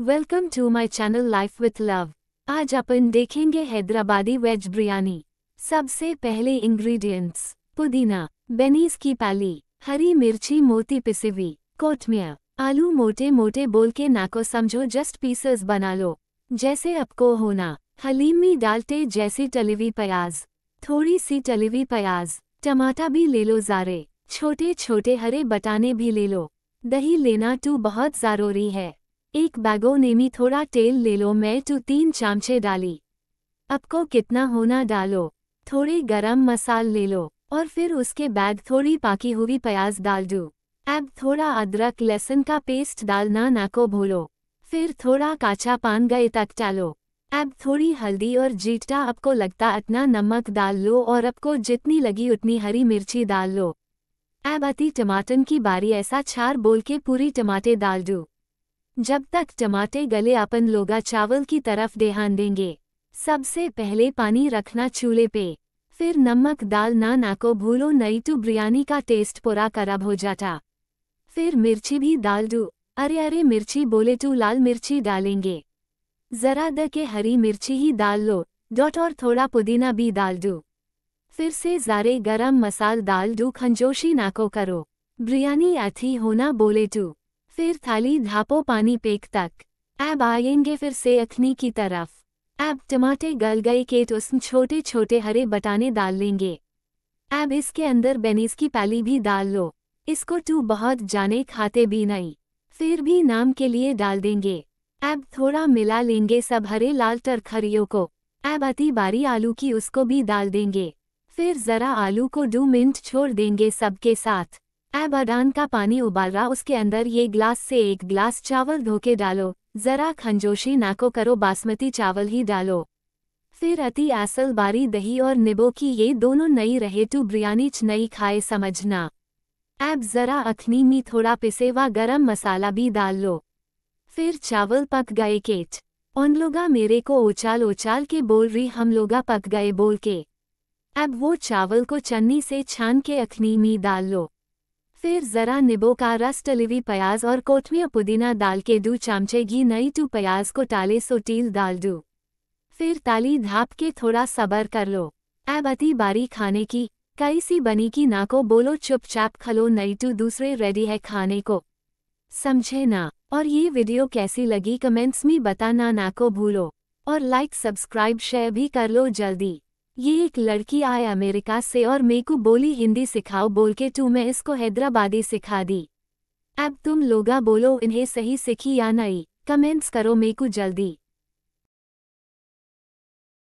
welcome to my channel life with love आज अपन देखेंगे हैदराबादी वेज बिरयानी सबसे पहले इंग्रेडिएंट्स पुदीना बेनीस की पाली हरी मिर्ची मोती पिसेवी कोटमिया आलू मोटे मोटे बोल के नाको समझो जस्ट पीसेस बना लो जैसे आपको होना हलीमी डालते जैसी टलीवी प्याज थोड़ी सी टलीवी प्याज टमाटा भी ले लो ज़ारे छोटे छोटे हरे बटाने भी ले लो दही लेना तो बहुत ज़रूरी है एक बैगो नेमी थोड़ा तेल ले लो मैं टू तो तीन चमचे डाली आपको कितना होना डालो थोड़ी गरम मसाल ले लो और फिर उसके बाद थोड़ी पाकी हुई प्याज डाल दो अब थोड़ा अदरक लहसुन का पेस्ट डालना ना को भूलो फिर थोड़ा काचा पान गए तक डालो अब थोड़ी हल्दी और जीटा आपको लगता इतना नमक डाल लो और आपको जितनी लगी उतनी हरी मिर्ची डाल लो अब अति टमाटर की बारी ऐसा छार बोल के पूरी टमाटे डाल दू जब तक टमाटे गले अपन लोगा चावल की तरफ ध्यान देंगे सबसे पहले पानी रखना चूल्हे पे फिर नमक दाल ना नाको भूलो नहीं तो बिरयानी का टेस्ट पूरा खराब हो जाता फिर मिर्ची भी डाल दू अरे अरे मिर्ची बोले तो लाल मिर्ची डालेंगे ज़रा द के हरी मिर्ची ही डाल लो डॉट और थोड़ा पुदीना भी डाल दू फिर से ज़ारे गरम मसाल डाल दू खंजोशी नाको करो बिरयानी अथी होना बोले तू फिर थाली धापो पानी पेक तक अब आएंगे फिर से अखनी की तरफ अब टमाटे गल गए के तो उसमें छोटे छोटे हरे बटाने डाल लेंगे अब इसके अंदर बेनीस की पैली भी डाल लो इसको तू बहुत जाने खाते भी नहीं फिर भी नाम के लिए डाल देंगे अब थोड़ा मिला लेंगे सब हरे लाल तरखरियों को अब अति बारी आलू की उसको भी डाल देंगे फिर ज़रा आलू को दो मिनट छोड़ देंगे सबके साथ ऐबाडान का पानी उबाल रहा उसके अंदर ये ग्लास से एक ग्लास चावल धोके डालो ज़रा खंजोशी नाको करो बासमती चावल ही डालो फिर अति असल बारी दही और निबो की ये दोनों नई रहे टू बिरयानी नई खाए समझना ऐब ज़रा अखनी में थोड़ा पिसे व गरम मसाला भी डाल लो फिर चावल पक गए केट उन लोगा मेरे को उछाल उछाल के बोल रही हम लोगा पक गए बोल के अब वो चावल को चन्नी से छान के अखनी में डाल लो फिर ज़रा निबो का रस टलीवी प्याज और कोठमिया पुदीना डाल के दो चमचे घी नई टू प्याज को टाले सो टील डाल दू फिर ताली धाप के थोड़ा सबर कर लो अब अति बारी खाने की कई सी बनी की ना को बोलो चुपचाप खलो नई टू दूसरे रेडी है खाने को समझे ना और ये वीडियो कैसी लगी कमेंट्स में बताना ना को भूलो और लाइक सब्सक्राइब शेयर भी कर लो जल्दी ये एक लड़की आए अमेरिका से और मेकू बोली हिंदी सिखाओ बोल के तू मैं इसको हैदराबादी सिखा दी अब तुम लोगा बोलो इन्हें सही सीखी या नहीं कमेंट्स करो मेकू जल्दी